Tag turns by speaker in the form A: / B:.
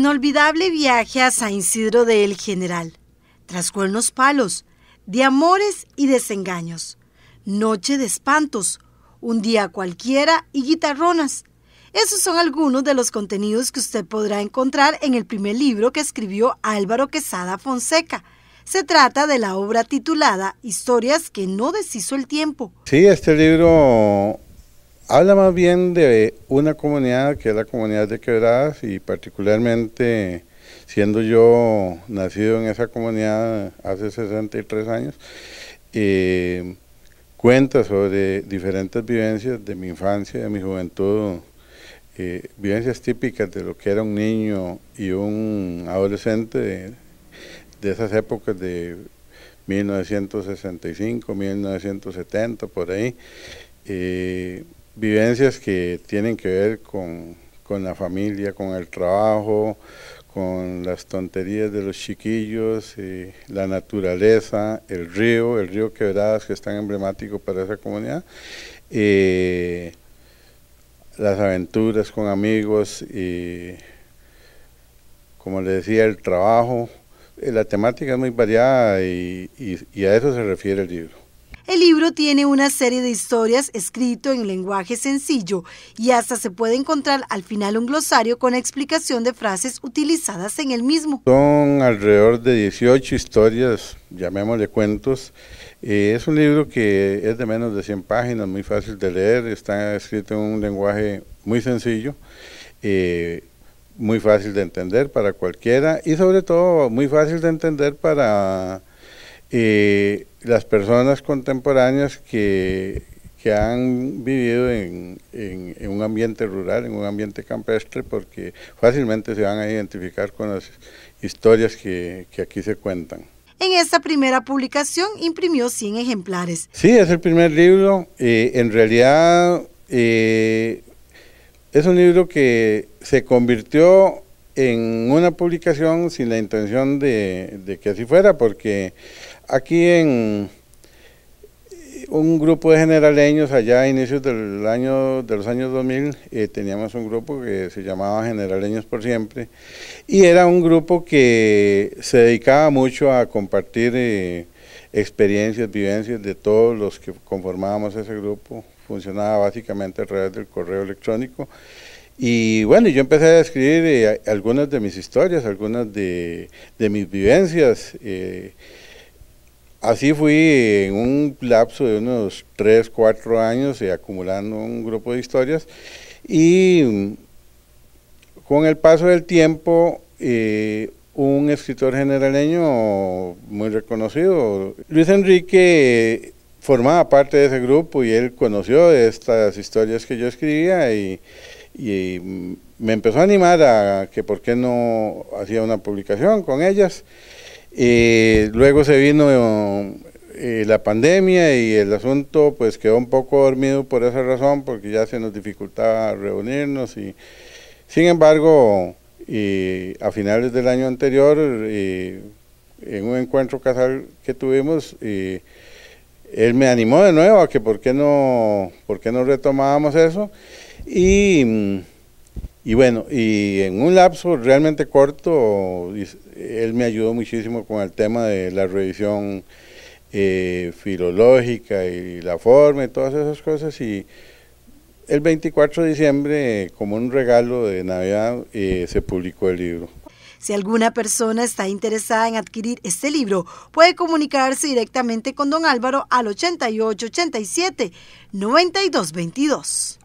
A: Inolvidable viaje a San Isidro de El General. Tras cuernos palos, de amores y desengaños. Noche de espantos, un día cualquiera y guitarronas. Esos son algunos de los contenidos que usted podrá encontrar en el primer libro que escribió Álvaro Quesada Fonseca. Se trata de la obra titulada Historias que no deshizo el tiempo.
B: Sí, este libro Habla más bien de una comunidad que es la comunidad de Quebradas y particularmente siendo yo nacido en esa comunidad hace 63 años, eh, cuenta sobre diferentes vivencias de mi infancia, de mi juventud, eh, vivencias típicas de lo que era un niño y un adolescente de, esas épocas de 1965, 1970, por ahí. Eh, vivencias que tienen que ver con, la familia, con el trabajo, con las tonterías de los chiquillos, eh, la naturaleza, el río, el río Quebradas, que es tan emblemático para esa comunidad, eh, las aventuras con amigos, y como les decía, el trabajo. Eh, la temática es muy variada y a eso se refiere el libro.
A: El libro tiene una serie de historias escrito en lenguaje sencillo y hasta se puede encontrar al final un glosario con explicación de frases utilizadas en el mismo.
B: Son alrededor de 18 historias, llamémosle cuentos. Eh, es un libro que es de menos de 100 páginas, muy fácil de leer, está escrito en un lenguaje muy sencillo. Eh, muy fácil de entender para cualquiera y sobre todo muy fácil de entender para eh, las personas contemporáneas que, que han vivido en, en, un ambiente rural, en un ambiente campestre, porque fácilmente se van a identificar con las historias que, que aquí se cuentan.
A: En esta primera publicación imprimió 100 ejemplares.
B: Sí, es el primer libro. Eh, en realidad eh, es un libro que se convirtió en una publicación sin la intención de, de que así fuera, porque aquí en un grupo de generaleños allá a inicios del año, de los años 2000, eh, teníamos un grupo que se llamaba Generaleños por Siempre, y era un grupo que se dedicaba mucho a compartir eh, experiencias, vivencias de todos los que conformábamos ese grupo, funcionaba básicamente a través del correo electrónico, y bueno, yo empecé a escribir eh, algunas de mis historias, algunas de, de mis vivencias, Así fui en un lapso de unos 3, 4 años y eh, acumulando un grupo de historias y mm, con el paso del tiempo eh, un escritor generaleño muy reconocido, Luis Enrique, formaba parte de ese grupo y él conoció estas historias que yo escribía y mm, me empezó a animar a que por qué no hacía una publicación con ellas y eh, luego se vino eh, la pandemia y el asunto pues quedó un poco dormido por esa razón, porque ya se nos dificultaba reunirnos y sin embargo a finales del año anterior en un encuentro casal que tuvimos él me animó de nuevo a que por qué no por qué no retomábamos eso y mm, y bueno, y en un lapso realmente corto, él me ayudó muchísimo con el tema de la revisión eh, filológica y la forma y todas esas cosas. Y el 24 de diciembre, como un regalo de Navidad, eh, se publicó el libro.
A: Si alguna persona está interesada en adquirir este libro, puede comunicarse directamente con don Álvaro al 8887 9222.